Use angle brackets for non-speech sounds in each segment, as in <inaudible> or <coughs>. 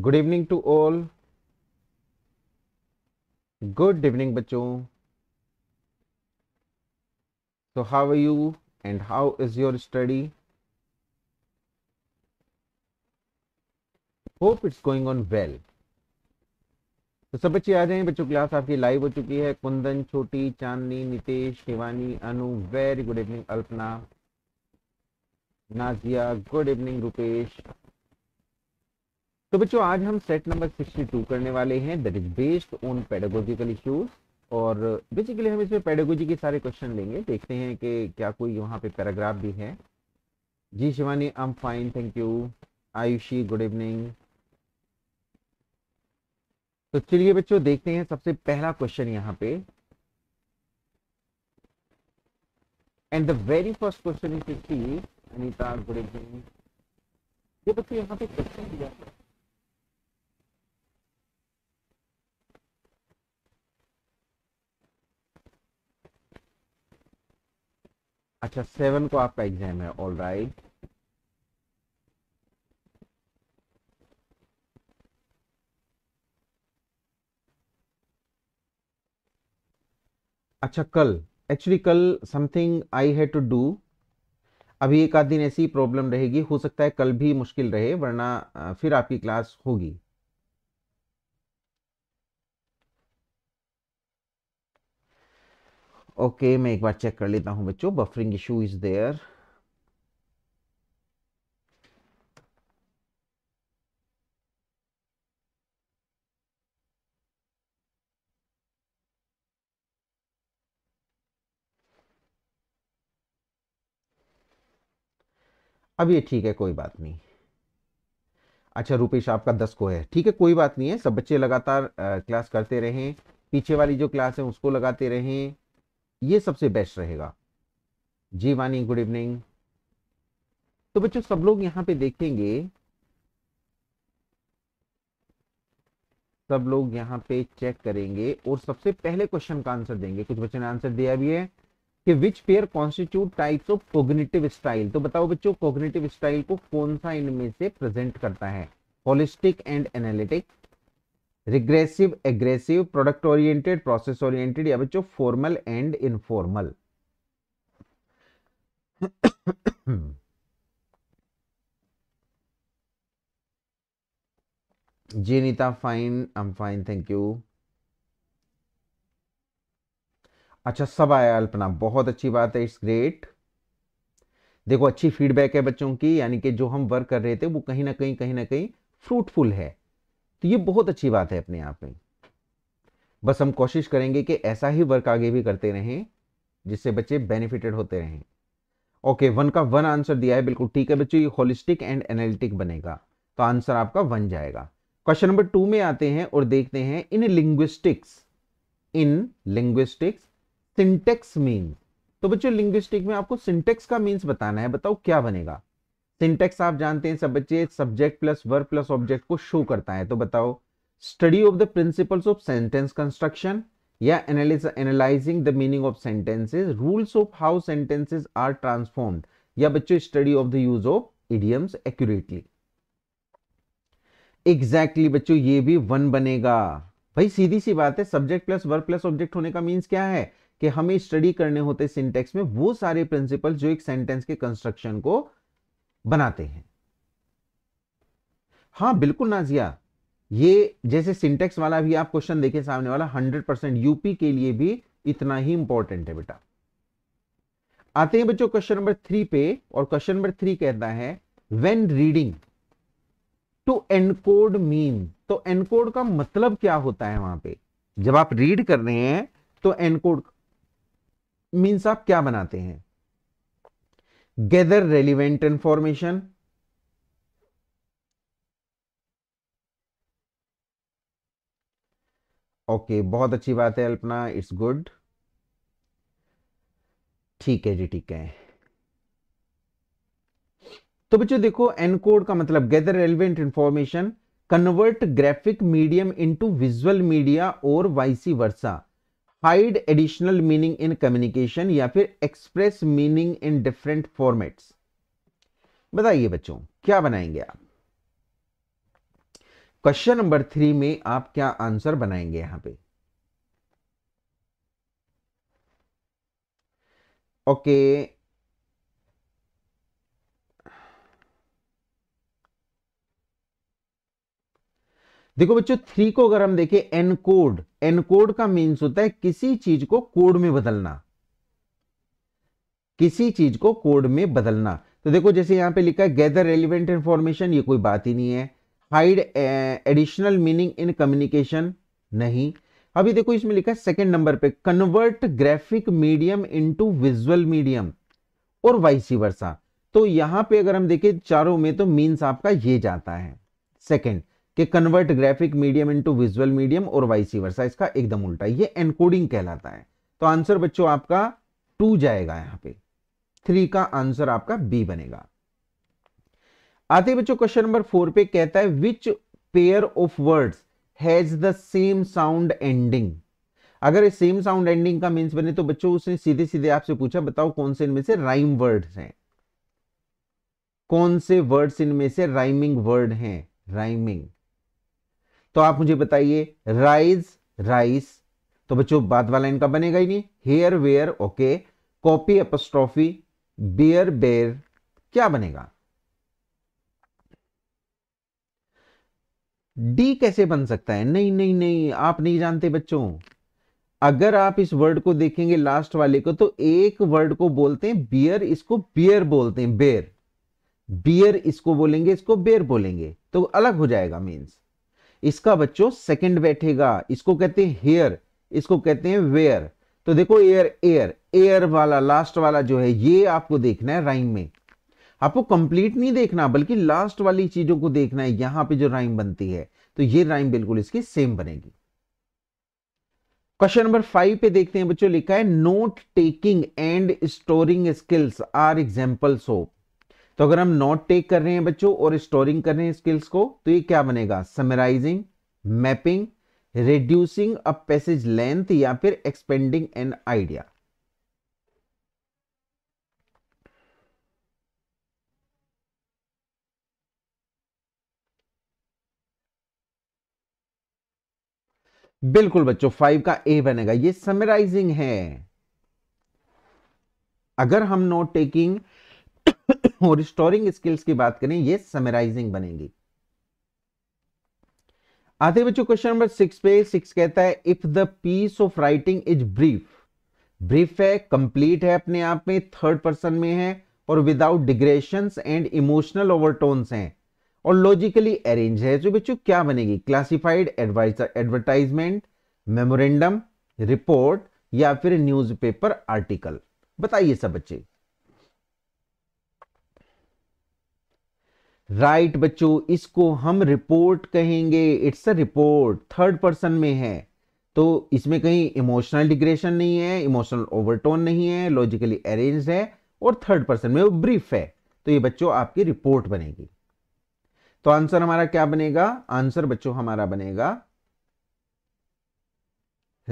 Good evening to all good evening बच्चों so how are you and how is your study hope it's going on well तो सब बच्चे आ जाएं बच्चों class आपकी लाइव हो चुकी है कुंदन छोटी Chandni Nitesh Shivani Anu very good evening Alpana Nazia good evening Rupesh तो बच्चों आज हम सेट नंबर 62 करने वाले हैं that is based on pedagogical issues और बेसिकली हम इसमें पेडागोजी के सारे क्वेश्चन लेंगे देखते हैं कि क्या कोई वहां पे पैराग्राफ भी है जी Shivani I am fine thank you Ayushi good evening तो चलिए बच्चों देखते हैं सबसे पहला क्वेश्चन यहाँ पे and the very first question is Anita good evening ये बच्चों यहाँ पे क्वेश्चन दिया है अच्छा सेवन को आपका एग्जाम है ऑल राइट अच्छा कल एक्चुअली कल something I had to do अभी एक आध दिन ऐसी प्रॉब्लम रहेगी हो सकता है कल भी मुश्किल रहे वरना फिर आपकी क्लास होगी ओके okay, मैं एक बार चेक कर लेता हूं बच्चों बफरिंग इशू इज़ देयर अब ये ठीक है कोई बात नहीं अच्छा रूपेश आपका दस को है ठीक है कोई बात नहीं है सब बच्चे लगातार क्लास करते रहें पीछे वाली जो क्लास है उसको लगाते रहें ये सबसे बेस्ट रहेगा जी वानी गुड इवनिंग तो बच्चों सब लोग यहां पे देखेंगे सब लोग यहां पे चेक करेंगे और सबसे पहले क्वेश्चन का आंसर देंगे कुछ बच्चों ने आंसर दिया भी है कि which pair constitute types of cognitive style तो बताओ बच्चों कोग्नेटिव स्टाइल को कौन सा इनमें से प्रेजेंट करता है holistic and analytic regressive aggressive product oriented process oriented या बच्चों फॉर्मल एंड इनफॉर्मल जी Nita fine I am fine thank you अच्छा सब आया अल्पना बहुत अच्छी बात है इट्स ग्रेट देखो अच्छी फीडबैक है बच्चों की यानी कि जो हम वर्क कर रहे थे वो कहीं ना कहीं कहीं ना कहीं फ्रूटफुल है तो ये बहुत अच्छी बात है अपने आप में बस हम कोशिश करेंगे कि ऐसा ही वर्क आगे भी करते रहें जिससे बच्चे बेनिफिटेड होते रहें ओके वन का वन आंसर दिया है बिल्कुल ठीक है बच्चों ये होलिस्टिक एंड एनालिटिक बनेगा तो आंसर आपका वन जाएगा क्वेश्चन नंबर टू में आते हैं और देखते हैं in linguistics in linguistics syntax means तो बच्चों लिंग्विस्टिक में आपको सिंटेक्स का मीन्स बताना है बताओ क्या बनेगा सिंटेक्स आप जानते हैं सब बच्चे subject plus verb plus object को शो करता है तो बताओ study of the principles of sentence construction या analysing the meaning of sentences rules of how sentences are transformed या बच्चों study of the use of idioms accurately exactly बच्चों ये भी वन बनेगा भाई सीधी सी बात है subject plus verb plus object होने का मीन्स क्या है कि हमें स्टडी करने होते सिंटेक्स में वो सारे प्रिंसिपल जो एक सेंटेंस के कंस्ट्रक्शन को बनाते हैं हाँ बिल्कुल नाजिया ये जैसे सिंटेक्स वाला भी आप क्वेश्चन देखें सामने वाला हंड्रेड परसेंट यूपी के लिए भी इतना ही इंपॉर्टेंट है बेटा आते हैं बच्चों क्वेश्चन नंबर थ्री पे और क्वेश्चन नंबर थ्री कहता है when reading to encode mean तो एनकोड का मतलब क्या होता है वहां पे जब आप रीड कर रहे हैं तो एनकोड मीन्स आप क्या बनाते हैं गैदर रेलिवेंट इंफॉर्मेशन ओके बहुत अच्छी बात है अल्पना इट्स गुड ठीक है जी ठीक है तो बच्चों देखो एनकोड का मतलब gather relevant information convert graphic medium into visual media और vice versa hide additional meaning in communication या फिर express meaning in different formats बताइए बच्चों क्या बनाएंगे आप क्वेश्चन नंबर थ्री में आप क्या आंसर बनाएंगे यहां पे ओके okay, देखो बच्चों थ्री को अगर हम देखें एनकोड एनकोड का मीन्स होता है किसी चीज को कोड में बदलना किसी चीज को कोड में बदलना तो देखो जैसे यहां पे लिखा है गैदर रेलिवेंट इंफॉर्मेशन ये कोई बात ही नहीं है hide additional meaning in communication नहीं अभी देखो इसमें लिखा है सेकेंड नंबर पे convert graphic medium into visual medium और वाइसी वर्षा तो यहां पे अगर हम देखें चारों में तो मीन्स आपका ये जाता है सेकेंड कि convert graphic medium into visual medium और वाइसी वर्षा इसका एकदम उल्टा ये एनकोडिंग कहलाता है तो आंसर बच्चों आपका टू जाएगा यहां पे थ्री का आंसर आपका बी बनेगा आते बच्चों क्वेश्चन नंबर फोर पे कहता है which pair of words has the same sound ending अगर सेम साउंड एंडिंग का मीन्स बने तो बच्चों उसने सीधे सीधे आपसे पूछा बताओ कौन से इनमें से राइम वर्ड है कौन से वर्ड्स इनमें से राइमिंग वर्ड हैं राइमिंग तो आप मुझे बताइए राइज राइस तो बच्चों बाद वाला इनका बनेगा ही नहीं hair where okay copy apostrophe bear bare क्या बनेगा डी कैसे बन सकता है नहीं नहीं नहीं आप नहीं जानते बच्चों अगर आप इस वर्ड को देखेंगे लास्ट वाले को तो एक वर्ड को बोलते हैं बियर इसको बियर बोलते हैं बेर बियर इसको बोलेंगे इसको बेर बोलेंगे तो अलग हो जाएगा मीन्स इसका बच्चों सेकंड बैठेगा इसको कहते हैं हेयर इसको कहते हैं वेयर तो देखो एयर एयर एयर वाला लास्ट वाला जो है ये आपको देखना है राइम में आपको कंप्लीट नहीं देखना बल्कि लास्ट वाली चीजों को देखना है यहां पे जो राइम बनती है तो ये राइम बिल्कुल इसकी सेम बनेगी क्वेश्चन नंबर फाइव पे देखते हैं बच्चों लिखा है note taking and storing skills are examples of तो अगर हम नोट टेक कर रहे हैं बच्चों और स्टोरिंग कर रहे हैं स्किल्स को तो ये क्या बनेगा summarising mapping reducing a passage length या फिर एक्सपेंडिंग एन आइडिया बिल्कुल बच्चों फाइव का ए बनेगा ये समराइजिंग है अगर हम नोट टेकिंग <coughs> और स्टोरिंग स्किल्स की बात करें ये समराइजिंग बनेगी आते बच्चों क्वेश्चन नंबर सिक्स पे सिक्स कहता है if the piece of writing is brief brief है कंप्लीट है अपने आप में थर्ड पर्सन में है और without digression and emotional overtones हैं और लॉजिकली अरेंज है जो तो बच्चों क्या बनेगी classified adviser advertisement memorandum report या फिर न्यूज़पेपर आर्टिकल बताइए सब बच्चे राइट right, बच्चों इसको हम रिपोर्ट कहेंगे it's a report third person में है तो इसमें कहीं इमोशनल डिग्रेशन नहीं है इमोशनल ओवरटोन नहीं है लॉजिकली अरेंज है और थर्ड पर्सन में वो ब्रीफ है तो ये बच्चों आपकी रिपोर्ट बनेगी तो आंसर हमारा क्या बनेगा आंसर बच्चों हमारा बनेगा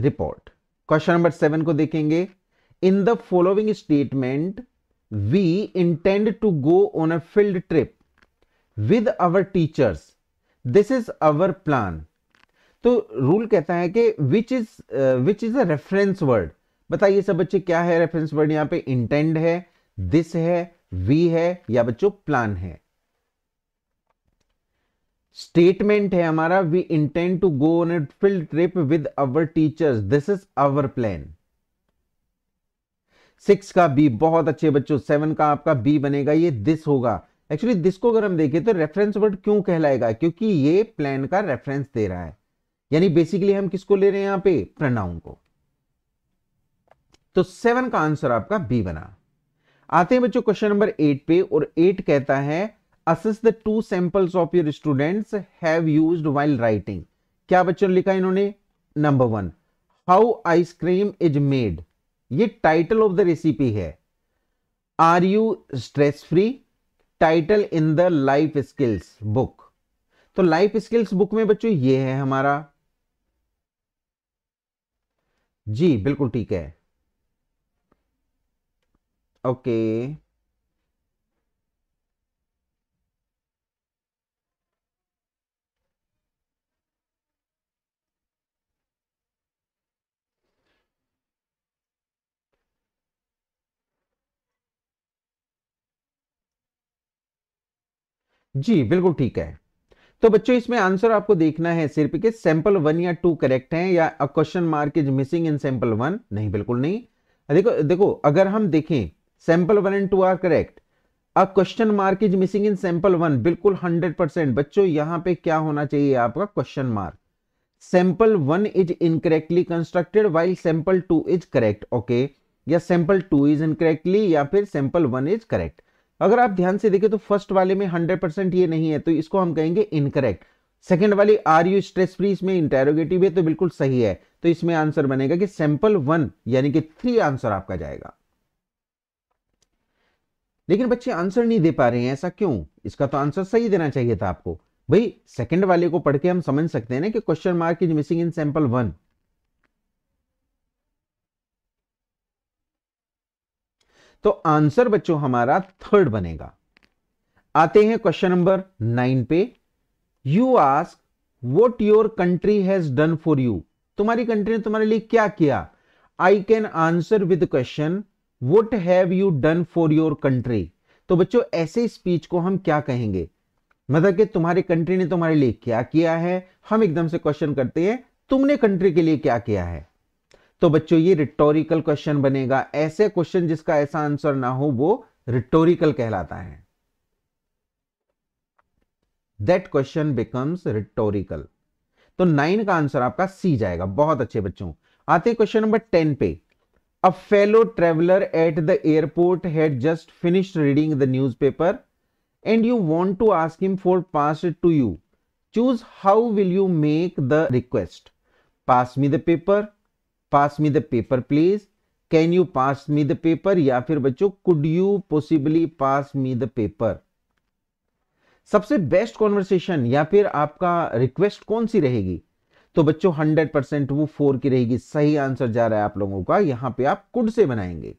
रिपोर्ट क्वेश्चन नंबर सेवन को देखेंगे in the following statement we intend to go on a field trip with our teachers this is our plan तो रूल कहता है कि which is which is a reference word बताइए सब बच्चे क्या है रेफरेंस वर्ड यहां पे इंटेंड है दिस है वी है या बच्चों प्लान है स्टेटमेंट है हमारा we intend to go on a field trip with our teachers this is our plan six का बी बहुत अच्छे बच्चों सेवन का आपका बी बनेगा ये दिस होगा एक्चुअली दिस को अगर हम देखें तो रेफरेंस वर्ड क्यों कहलाएगा क्योंकि ये प्लान का रेफरेंस दे रहा है यानी बेसिकली हम किसको ले रहे हैं यहां पे प्रनाउन को तो सेवन का आंसर आपका बी बना आते हैं बच्चों क्वेश्चन नंबर एट पे और एट कहता है assist the two samples of your students have used while writing क्या बच्चों लिखा इन्होंने number one how ice cream is made ये टाइटल ऑफ द रेसिपी है are you stress free title in the life skills book तो life skills book में बच्चों ये है हमारा जी बिल्कुल ठीक है ओके okay. जी बिल्कुल ठीक है तो बच्चों इसमें आंसर आपको देखना है सिर्फ के सैंपल वन या टू करेक्ट हैं या question mark is missing in sample one नहीं बिल्कुल नहीं देखो देखो अगर हम देखें sample one and two are correct a question mark is missing in sample one बिल्कुल हंड्रेड परसेंट बच्चों यहां पे क्या होना चाहिए आपका question mark sample one is incorrectly constructed while sample two is correct okay या सैंपल टू इज इनकरेक्टली या फिर सैंपल वन इज करेक्ट अगर आप ध्यान से देखें तो फर्स्ट वाले में हंड्रेड परसेंट ये नहीं है तो इसको हम कहेंगे इनकरेक्ट सेकेंड वाली आर यू स्ट्रेस फ्री इसमें इंटेरोगेटिव है तो बिल्कुल सही है तो इसमें आंसर बनेगा कि सैंपल वन यानी कि थ्री आंसर आपका जाएगा लेकिन बच्चे आंसर नहीं दे पा रहे हैं ऐसा क्यों इसका तो आंसर सही देना चाहिए था आपको भाई सेकंड वाले को पढ़ के हम समझ सकते हैं ना कि question mark is missing in sample one तो आंसर बच्चों हमारा थर्ड बनेगा आते हैं क्वेश्चन नंबर नाइन पे you ask what your country has done for you तुम्हारी कंट्री ने तुम्हारे लिए क्या किया I can answer with question what have you done for your country तो बच्चों ऐसे स्पीच को हम क्या कहेंगे मतलब कि तुम्हारी कंट्री ने तुम्हारे लिए क्या किया है हम एकदम से क्वेश्चन करते हैं तुमने कंट्री के लिए क्या किया है तो बच्चों ये रिटोरिकल क्वेश्चन बनेगा ऐसे क्वेश्चन जिसका ऐसा आंसर ना हो वो रिटोरिकल कहलाता है दैट क्वेश्चन बिकम्स रिटोरिकल तो नाइन का आंसर आपका सी जाएगा बहुत अच्छे बच्चों आते क्वेश्चन नंबर टेन पे a fellow traveller at the airport had just finished reading the newspaper and you want to ask him for pass to you choose how will you make the request pass me the paper pass me the paper please can you pass me the paper या फिर बच्चों could you possibly pass me the paper सबसे best conversation या फिर आपका request कौन सी रहेगी तो बच्चों हंड्रेड परसेंट वो फोर की रहेगी सही आंसर जा रहा है आप लोगों का यहां पे आप कुड से बनाएंगे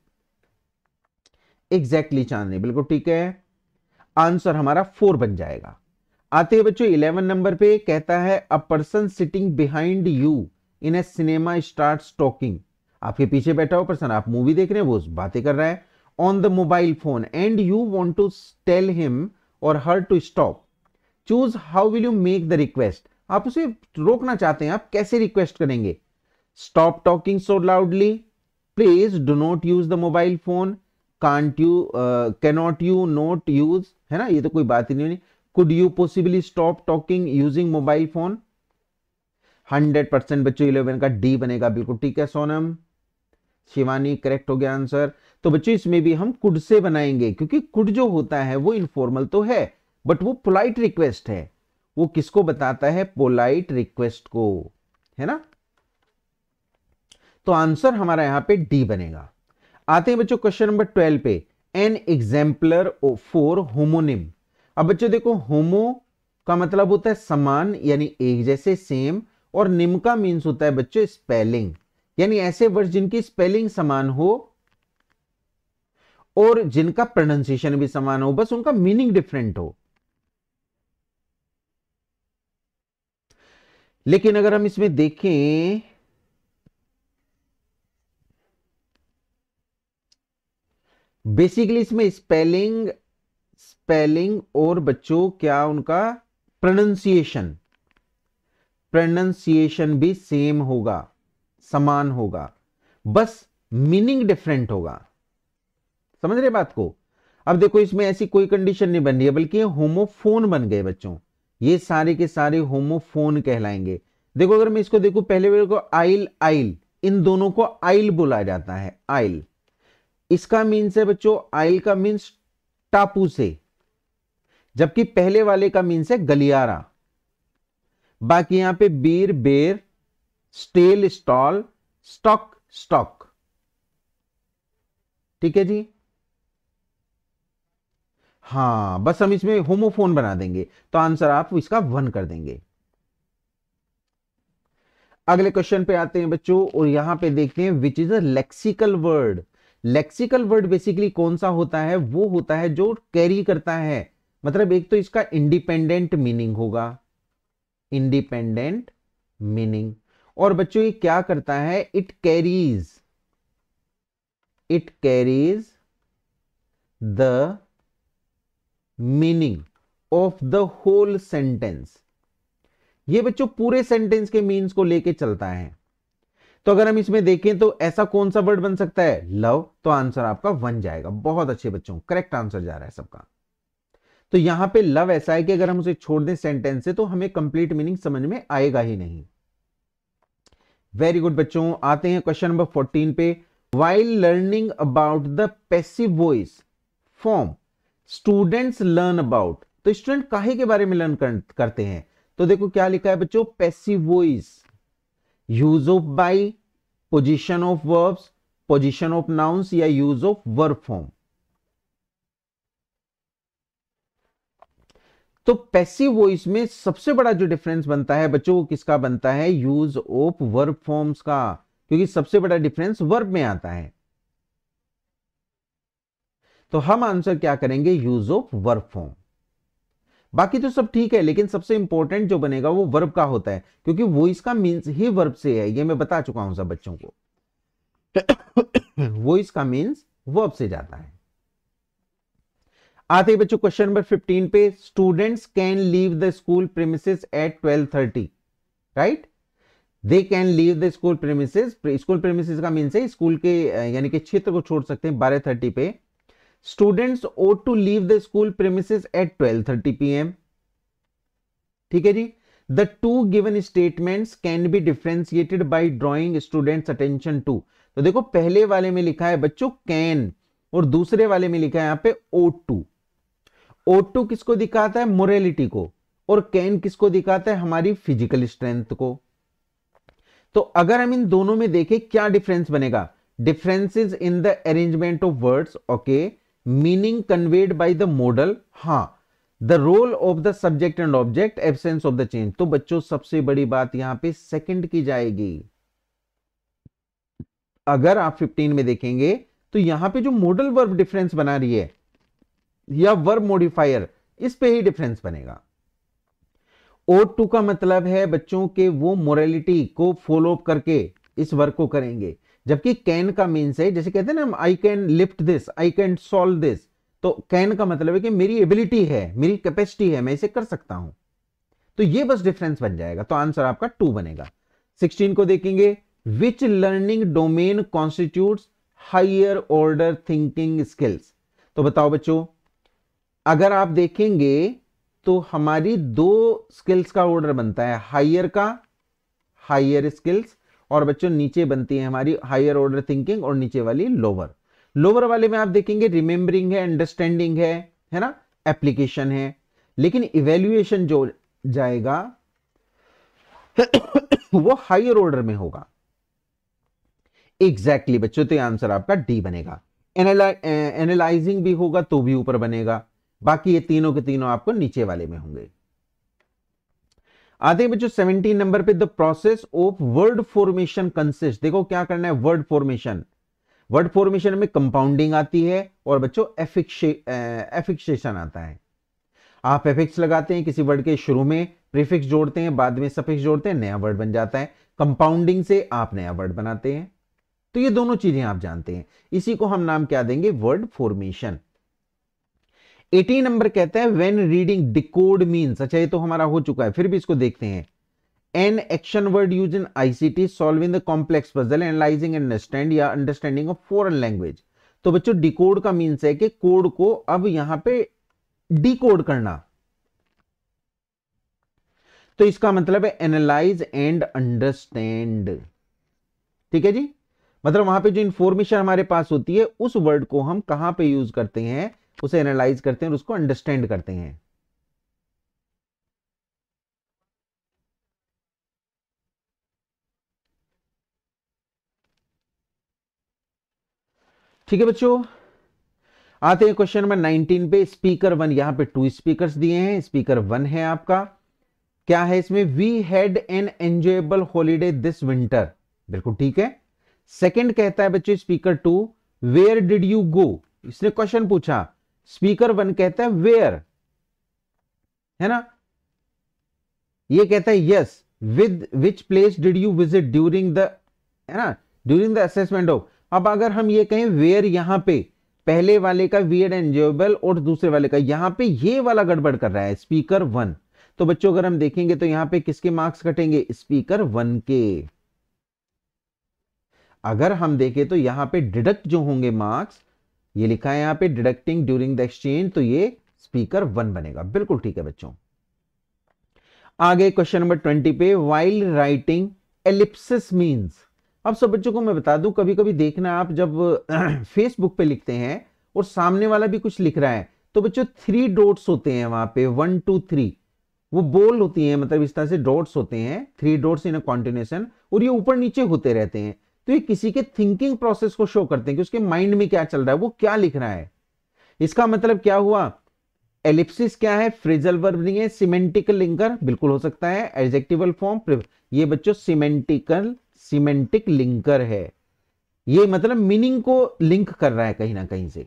एग्जैक्टली exactly चांदनी बिल्कुल ठीक है आंसर हमारा फोर बन जाएगा आते हैं बच्चों इलेवन नंबर पे कहता है a person sitting behind you in a cinema start talking आपके पीछे बैठा हो पर्सन आप मूवी देख रहे हैं वो बातें कर रहा है on the mobile phone and you want to tell him or her to stop choose how will you make the request आप उसे रोकना चाहते हैं आप कैसे रिक्वेस्ट करेंगे stop talking so loudly please do not use the mobile phone can't you cannot you not use है ना ये तो कोई बात ही नहीं could you possibly stop talking using mobile phone hundred percent बच्चों इलेवन का डी बनेगा बिल्कुल ठीक है सोनम शिवानी करेक्ट हो गया आंसर तो बच्चों इसमें भी हम कुड से बनाएंगे क्योंकि कुड जो होता है वो इनफॉर्मल तो है बट वो पोलाइट रिक्वेस्ट है वो किसको बताता है पोलाइट रिक्वेस्ट को है ना तो आंसर हमारा यहां पे डी बनेगा आते हैं बच्चों क्वेश्चन नंबर ट्वेल्व पे एन एग्जाम्पलर फॉर होमोनिम अब बच्चों देखो होमो का मतलब होता है समान यानी एक जैसे सेम और निमका मीन्स होता है बच्चों स्पेलिंग यानी ऐसे वर्ड जिनकी स्पेलिंग समान हो और जिनका प्रोनाउंसिएशन भी समान हो बस उनका मीनिंग डिफरेंट हो लेकिन अगर हम इसमें देखें बेसिकली इसमें स्पेलिंग स्पेलिंग और बच्चों क्या उनका प्रोनाउंसिएशन प्रोनाउंसिएशन भी सेम होगा समान होगा बस मीनिंग डिफरेंट होगा समझ रहे बात को अब देखो इसमें ऐसी कोई कंडीशन नहीं बन रही है बल्कि होमोफोन बन गए बच्चों ये सारे के सारे होमोफोन कहलाएंगे देखो अगर मैं इसको देखू पहले वे को आइल आइल इन दोनों को आइल बोला जाता है आइल इसका मीन्स है बच्चों आइल का मीन्स टापू से जबकि पहले वाले का मीन्स है गलियारा बाकी यहां पे बीर बेर स्टेल स्टॉल स्टॉक स्टॉक ठीक है जी हां बस हम इसमें होमोफोन बना देंगे तो आंसर आप इसका वन कर देंगे अगले क्वेश्चन पे आते हैं बच्चों और यहां पे देखते हैं which is a lexical word lexical word basically कौन सा होता है वो होता है जो कैरी करता है मतलब एक तो इसका इंडिपेंडेंट मीनिंग होगा इंडिपेंडेंट मीनिंग और बच्चों ये क्या करता है it carries it carries the meaning of the whole sentence ये बच्चों पूरे सेंटेंस के मीन्स को लेके चलता है तो अगर हम इसमें देखें तो ऐसा कौन सा वर्ड बन सकता है लव तो आंसर आपका वन जाएगा बहुत अच्छे बच्चों करेक्ट आंसर जा रहा है सबका तो यहां पे लव ऐसा है कि अगर हम उसे छोड़ दें सेंटेंस से तो हमें कंप्लीट मीनिंग समझ में आएगा ही नहीं वेरी गुड बच्चों आते हैं क्वेश्चन नंबर फोर्टीन पे while learning about the passive voice form students learn about तो स्टूडेंट काहे के बारे में लर्न कर, करते हैं तो देखो क्या लिखा है बच्चों passive voice use of by position of verbs position of nouns या यूज ऑफ वर्ब फॉर्म तो पैसिव वॉइस में सबसे बड़ा जो डिफरेंस बनता है बच्चों को किसका बनता है यूज ऑफ वर्ब फॉर्म्स का क्योंकि सबसे बड़ा डिफरेंस वर्ब में आता है तो हम आंसर क्या करेंगे यूज ऑफ वर्ब फॉर्म बाकी तो सब ठीक है लेकिन सबसे इंपॉर्टेंट जो बनेगा वो वर्ब का होता है क्योंकि वॉइस का मीन्स ही वर्ब से है ये मैं बता चुका हूं सब बच्चों को वॉइस का मीन्स वर्ब से जाता है आते हैं बच्चों क्वेश्चन नंबर 15 पे students can leave the school premises at 12:30 right they can leave the school premises school premises का मीन्स है स्कूल के यानी कि क्षेत्र को छोड़ सकते हैं 12:30 पे students ought to leave the school premises at 12:30 PM ठीक है जी the two given statements can be differentiated by drawing students attention to तो देखो पहले वाले में लिखा है बच्चों कैन और दूसरे वाले में लिखा है यहां पे ओ टू O2 किसको दिखाता है मोरेलिटी को और कैन किसको दिखाता है हमारी फिजिकल स्ट्रेंथ को तो अगर हम इन दोनों में देखें क्या डिफरेंस बनेगा differences in the arrangement of words okay meaning conveyed by the modal ah the role of the subject and object absence of the change तो बच्चों सबसे बड़ी बात यहां पे सेकंड की जाएगी अगर आप 15 में देखेंगे तो यहां पे जो मॉडल वर्ब डिफरेंस बना रही है या वर्ब मोडिफायर इस पे ही डिफरेंस बनेगा ओट टू का मतलब है बच्चों के वो मोरलिटी को फॉलो अप करके इस वर्क को करेंगे जबकि कैन का मीन्स है जैसे कहते हैं ना I can lift this I can solve this तो कैन का मतलब है कि मेरी एबिलिटी है मेरी कैपेसिटी है मैं इसे कर सकता हूं तो ये बस डिफरेंस बन जाएगा तो आंसर आपका टू बनेगा सिक्सटीन को देखेंगे which learning domain constitute higher order thinking skills तो बताओ बच्चों अगर आप देखेंगे तो हमारी दो स्किल्स का ऑर्डर बनता है हायर का हायर स्किल्स और बच्चों नीचे बनती है हमारी हायर ऑर्डर थिंकिंग और नीचे वाली लोअर लोअर वाले में आप देखेंगे रिमेम्बरिंग है अंडरस्टैंडिंग है है ना एप्लीकेशन है लेकिन इवेल्युएशन जो जाएगा <coughs> वो हायर ऑर्डर में होगा एग्जैक्टली exactly, बच्चों तो आंसर आपका डी बनेगा एनालाइजिंग भी होगा तो भी ऊपर बनेगा बाकी ये तीनों के तीनों आपको नीचे वाले में होंगे आते हैं बच्चों 17 नंबर पे the process of word formation consist देखो क्या करना है वर्ड फॉर्मेशन वर्ड फॉर्मेशन में कंपाउंडिंग आती है और बच्चों एफिक्सेशन आता है आप एफिक्स लगाते हैं किसी वर्ड के शुरू में प्रीफिक्स जोड़ते हैं बाद में सफिक्स जोड़ते हैं नया वर्ड बन जाता है कंपाउंडिंग से आप नया वर्ड बनाते हैं तो ये दोनों चीजें आप जानते हैं इसी को हम नाम क्या देंगे वर्ड फॉर्मेशन 18 नंबर कहता है व्हेन रीडिंग डिकोड मीन अच्छा ये तो हमारा हो चुका है फिर भी इसको देखते हैं an action word use in ICT solving the complex puzzle analysing understand या अंडरस्टैंडिंग ऑफ फॉरन लैंग्वेज तो बच्चों डिकोड का मीन्स है कि कोड को अब यहां पे डिकोड करना तो इसका मतलब है एनालाइज एंड अंडरस्टैंड ठीक है जी मतलब वहां पे जो इंफॉर्मेशन हमारे पास होती है उस वर्ड को हम कहां पे यूज करते हैं उसे एनालाइज करते हैं और उसको अंडरस्टैंड करते हैं ठीक है बच्चों आते हैं क्वेश्चन नंबर 19 पे स्पीकर वन यहां पे टू स्पीकर्स दिए हैं स्पीकर वन है आपका क्या है इसमें we had an enjoyable holiday this winter बिल्कुल ठीक है सेकंड कहता है बच्चों speaker two where did you go इसने क्वेश्चन पूछा स्पीकर वन कहता है वेयर है ना ये कहता है yes with which place did you visit during the है ना ड्यूरिंग द असेसमेंट ऑफ अब अगर हम ये कहें वेयर यहां पे पहले वाले का वियर एंजॉयबल और दूसरे वाले का यहां पे ये वाला गड़बड़ कर रहा है स्पीकर वन तो बच्चों अगर हम देखेंगे तो यहां पे किसके मार्क्स कटेंगे स्पीकर वन के अगर हम देखें तो यहां पे डिडक्ट जो होंगे मार्क्स ये लिखा है यहां पे डिडक्टिंग ड्यूरिंग द एक्सचेंज तो ये स्पीकर वन बनेगा बिल्कुल ठीक है बच्चों आगे क्वेश्चन नंबर ट्वेंटी पे वाइल राइटिंग एलिप्सिस मींस अब सब बच्चों को मैं बता दूं कभी कभी देखना आप जब फेसबुक <clears throat> पे लिखते हैं और सामने वाला भी कुछ लिख रहा है तो बच्चों थ्री डॉट्स होते हैं वहां पे वन टू थ्री वो बोल होती है मतलब इस तरह से डॉट्स होते हैं three dots in a continuation और ये ऊपर नीचे होते रहते हैं तो ये किसी के थिंकिंग प्रोसेस को शो करते हैं कि उसके माइंड में क्या चल रहा है वो क्या लिख रहा है इसका मतलब क्या हुआ एलिप्सिस क्या है फ्रिजल वर्ब नहीं है सिमेंटिकल लिंकर बिल्कुल हो सकता है एडजेक्टिवल फॉर्म ये बच्चों सिमेंटिकल सिमेंटिक लिंकर है ये मतलब मीनिंग को लिंक कर रहा है कहीं ना कहीं से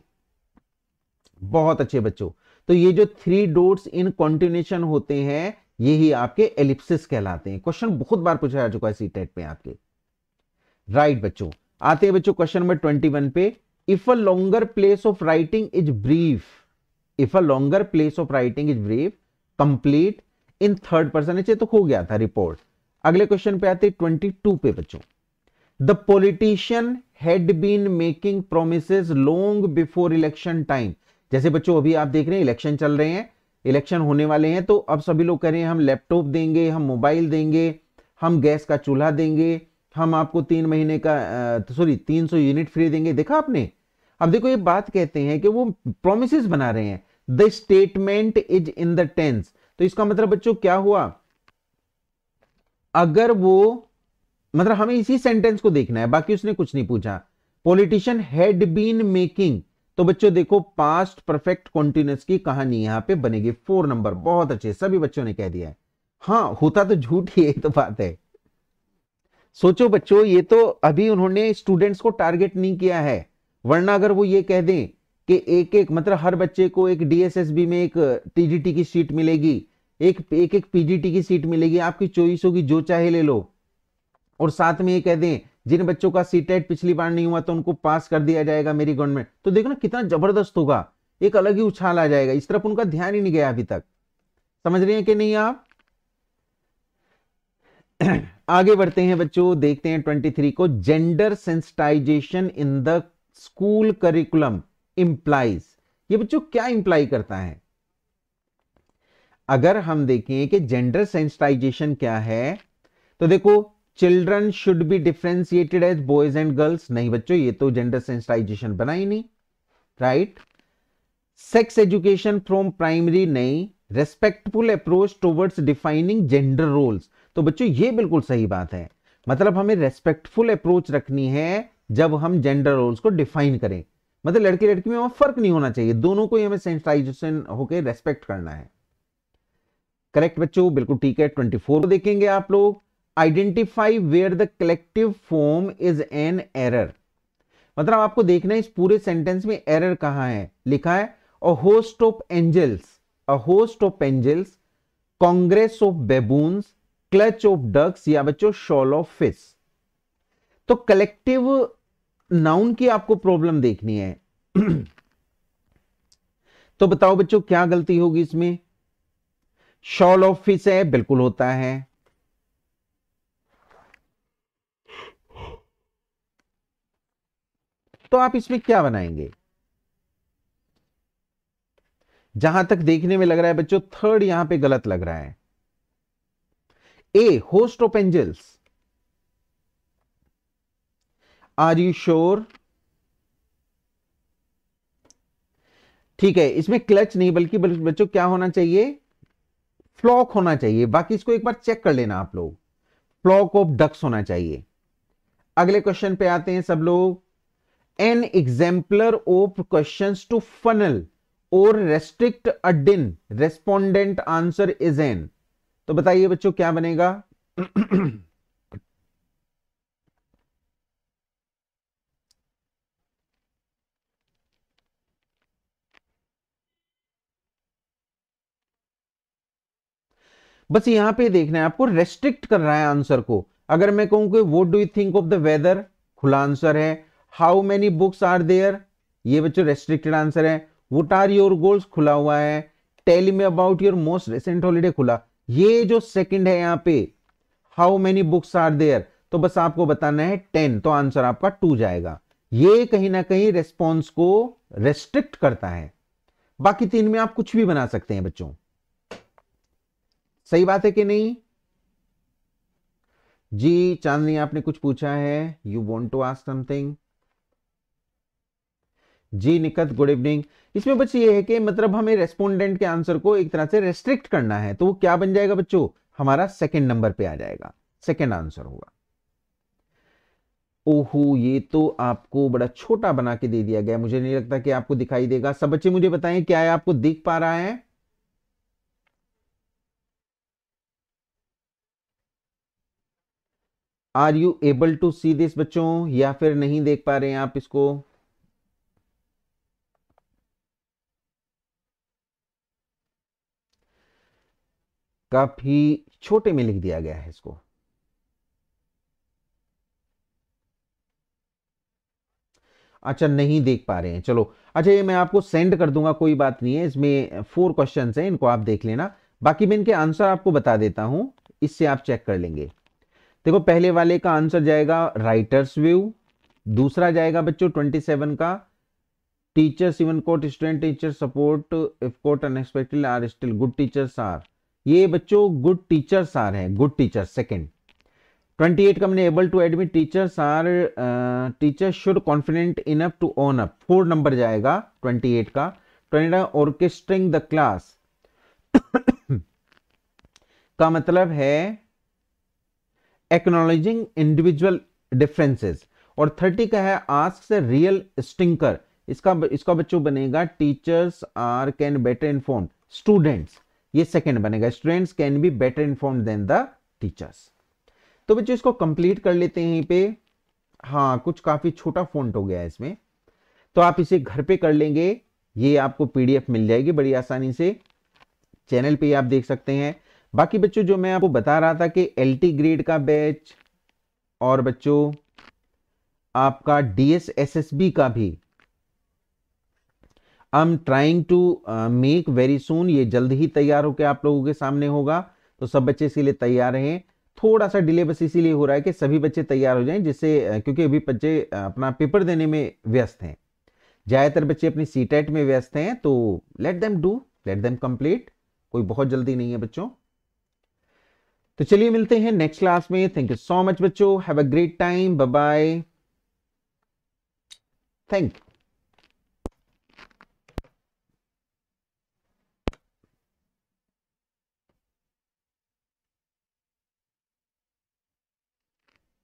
बहुत अच्छे बच्चों तो ये जो थ्री डोट्स इन कॉन्टिन्यूशन होते हैं यही आपके एलिप्सिस कहलाते हैं क्वेश्चन बहुत बार पूछा जा चुका है सी टेट में आपके राइट बच्चों आते हैं बच्चों क्वेश्चन नंबर ट्वेंटी वन पे if a longer place of writing is brief if a longer place of writing is brief complete in third person ये तो हो गया था रिपोर्ट अगले क्वेश्चन पे आते ट्वेंटी टू पे बच्चों the politician had been making promise long before election time जैसे बच्चों अभी आप देख रहे हैं इलेक्शन चल रहे हैं इलेक्शन होने वाले हैं तो अब सभी लोग कह रहे हैं हम लैपटॉप देंगे हम मोबाइल देंगे हम गैस का चूल्हा देंगे हम आपको तीन महीने का सॉरी तो तीन सौ यूनिट फ्री देंगे देखा आपने अब देखो ये बात कहते हैं कि वो प्रोमिस बना रहे हैं the statement is in the tense तो इसका मतलब बच्चों क्या हुआ अगर वो मतलब हमें इसी सेंटेंस को देखना है बाकी उसने कुछ नहीं पूछा पॉलिटिशियन हैड बीन मेकिंग तो बच्चों देखो पास्ट परफेक्ट कॉन्टिन्यूस की कहानी यहां पे बनेगी फोर नंबर बहुत अच्छे सभी बच्चों ने कह दिया है हाँ होता तो झूठ ही तो बात है सोचो बच्चों ये तो अभी उन्होंने स्टूडेंट्स को टारगेट नहीं किया है वरना अगर वो ये कह दें कि एक एक मतलब हर बच्चे को एक डीएसएसबी में एक टीजीटी की सीट मिलेगी एक एक एक पीजीटी की सीट मिलेगी आपकी चॉइस होगी जो चाहे ले लो और साथ में ये कह दें जिन बच्चों का सीट एट e पिछली बार नहीं हुआ तो उनको पास कर दिया जाएगा मेरी गवर्नमेंट तो देखो ना कितना जबरदस्त होगा एक अलग ही उछाल आ जाएगा इस तरफ उनका ध्यान ही नहीं गया अभी तक समझ रहे हैं कि नहीं आप <clears throat> आगे बढ़ते हैं बच्चों देखते हैं 23 को gender sensitisation in the school curriculum implies ये बच्चों क्या इंप्लाई करता है अगर हम देखें कि जेंडर सेंसिटाइजेशन क्या है तो देखो children should be differentiated as boys and girls नहीं बच्चों ये तो जेंडर सेंसिटाइजेशन बना ही नहीं right sex education from primary नहीं respectful approach towards defining gender roles तो बच्चों ये बिल्कुल सही बात है मतलब हमें रेस्पेक्टफुल अप्रोच रखनी है जब हम जेंडर रोल्स को डिफाइन करें मतलब लड़के लड़की में वहां फर्क नहीं होना चाहिए दोनों को ही हमें सेंसिटाइजेशन होकर रेस्पेक्ट करना है करेक्ट बच्चों बिल्कुल ठीक है ट्वेंटी फोर देखेंगे आप लोग identify where the collective form is an error मतलब आपको देखना है इस पूरे सेंटेंस में एरर कहां है लिखा है a host of angels a host of angels congress of baboons clutch of ducks या बच्चों शॉल ऑफ फिश तो कलेक्टिव नाउन की आपको प्रॉब्लम देखनी है <clears throat> तो बताओ बच्चों क्या गलती होगी इसमें शॉल ऑफ फिश है बिल्कुल होता है तो आप इसमें क्या बनाएंगे जहां तक देखने में लग रहा है बच्चों थर्ड यहां पे गलत लग रहा है A. Host of angels. Are you sure? ठीक है इसमें क्लच नहीं बल्कि बच्चों क्या होना चाहिए फ्लॉक होना चाहिए बाकी इसको एक बार चेक कर लेना आप लोग फ्लॉक ऑफ डक्स होना चाहिए अगले क्वेश्चन पे आते हैं सब लोग an exemplar of question to funnel or restrict adding respondent answer is an तो बताइए बच्चों क्या बनेगा बस यहां पे देखना है आपको रेस्ट्रिक्ट कर रहा है आंसर को अगर मैं कहूं कि what do you think of the weather खुला आंसर है how many books are there ये बच्चों रेस्ट्रिक्टेड आंसर है वट आर योर गोल्स खुला हुआ है tell me about your most recent holiday खुला ये जो सेकंड है यहां पे how many books are there तो बस आपको बताना है टेन तो आंसर आपका टू जाएगा ये कहीं ना कहीं रेस्पॉन्स को रेस्ट्रिक्ट करता है बाकी तीन में आप कुछ भी बना सकते हैं बच्चों सही बात है कि नहीं जी चांदनी आपने कुछ पूछा है you want to ask something जी निकत गुड इवनिंग इसमें बच्चे ये है कि मतलब हमें रेस्पोंडेंट के आंसर को एक तरह से रेस्ट्रिक्ट करना है तो वो क्या बन जाएगा बच्चों हमारा सेकेंड नंबर पे आ जाएगा सेकेंड आंसर होगा ओहो ये तो आपको बड़ा छोटा बना के दे दिया गया मुझे नहीं लगता कि आपको दिखाई देगा सब बच्चे मुझे बताएं क्या है आपको दिख पा रहा है are you able to see this बच्चों या फिर नहीं देख पा रहे हैं आप इसको काफी छोटे में लिख दिया गया है इसको अच्छा नहीं देख पा रहे हैं चलो अच्छा ये मैं आपको सेंड कर दूंगा कोई बात नहीं है इसमें फोर क्वेश्चन हैं इनको आप देख लेना बाकी मैं इनके आंसर आपको बता देता हूं इससे आप चेक कर लेंगे देखो पहले वाले का आंसर जाएगा राइटर्स व्यू दूसरा जाएगा बच्चों ट्वेंटी सेवन का teachers even quote student teacher support if quote unexpected are still good teachers are ये बच्चों गुड टीचर्स आर हैं गुड टीचर्स सेकंड 28 का मैंने able to admit teachers are teacher should confident enough to own up four number जाएगा 28 का 29 ऑर्केस्ट्रिंग the class का मतलब है एक्नोलॉजिंग इंडिविजुअल डिफरेंसेस और 30 का है आस्क से रियल स्टिंकर इसका इसका बच्चों बनेगा teachers are can better inform students ये सेकेंड बनेगा students can be better inform than the teachers तो बच्चों इसको कंप्लीट कर लेते हैं यहीं पे हाँ कुछ काफ़ी छोटा फॉन्ट हो गया है इसमें तो आप इसे घर पे कर लेंगे ये आपको पीडीएफ मिल जाएगी बड़ी आसानी से चैनल पे आप देख सकते हैं बाकी बच्चों जो मैं आपको बता रहा था कि एल ग्रेड का बैच और बच्चों आपका डीएसएसएसबी का भी I am trying to make very soon ये जल्द ही तैयार होकर आप लोगों के सामने होगा तो सब बच्चे इसके लिए तैयार हैं थोड़ा सा डिले बस इसीलिए हो रहा है कि सभी बच्चे तैयार हो जाएं जिससे क्योंकि अभी बच्चे अपना पेपर देने में व्यस्त हैं ज़्यादातर बच्चे अपनी सी टेट e में व्यस्त हैं तो let them do let them complete कोई बहुत जल्दी नहीं है बच्चों तो चलिए मिलते हैं नेक्स्ट क्लास में थैंक यू सो मच बच्चों have a great time bye bye thank you